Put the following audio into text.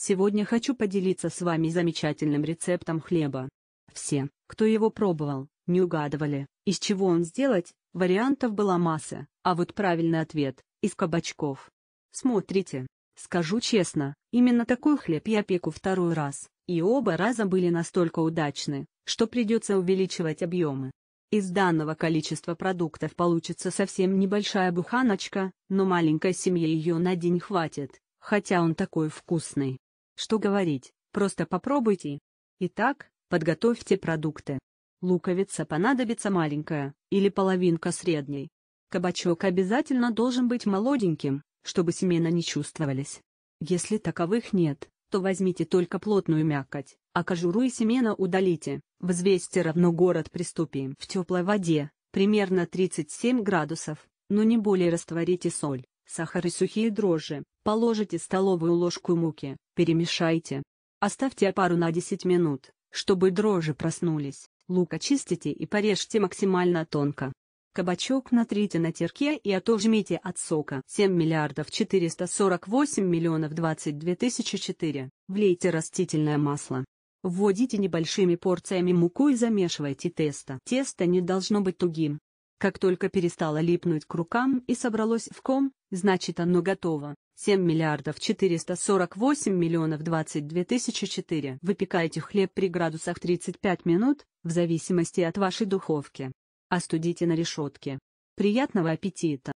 Сегодня хочу поделиться с вами замечательным рецептом хлеба. Все, кто его пробовал, не угадывали, из чего он сделать, вариантов была масса, а вот правильный ответ – из кабачков. Смотрите, скажу честно, именно такой хлеб я пеку второй раз, и оба раза были настолько удачны, что придется увеличивать объемы. Из данного количества продуктов получится совсем небольшая буханочка, но маленькой семье ее на день хватит, хотя он такой вкусный. Что говорить, просто попробуйте. Итак, подготовьте продукты. Луковица понадобится маленькая, или половинка средней. Кабачок обязательно должен быть молоденьким, чтобы семена не чувствовались. Если таковых нет, то возьмите только плотную мякоть, а кожуру и семена удалите, взвесьте равно город приступим в теплой воде, примерно 37 градусов, но не более растворите соль, сахар и сухие дрожжи. Положите столовую ложку муки, перемешайте. Оставьте опару на 10 минут, чтобы дрожжи проснулись. Лук очистите и порежьте максимально тонко. Кабачок натрите на терке и отожмите от сока 7 миллиардов 448 миллионов 22 тысячи 4. Влейте растительное масло. Вводите небольшими порциями муку и замешивайте тесто. Тесто не должно быть тугим, как только перестало липнуть к рукам и собралось в ком, значит оно готово. 7 миллиардов 448 миллионов 22 тысячи 4. Выпекайте хлеб при градусах 35 минут, в зависимости от вашей духовки. Остудите на решетке. Приятного аппетита!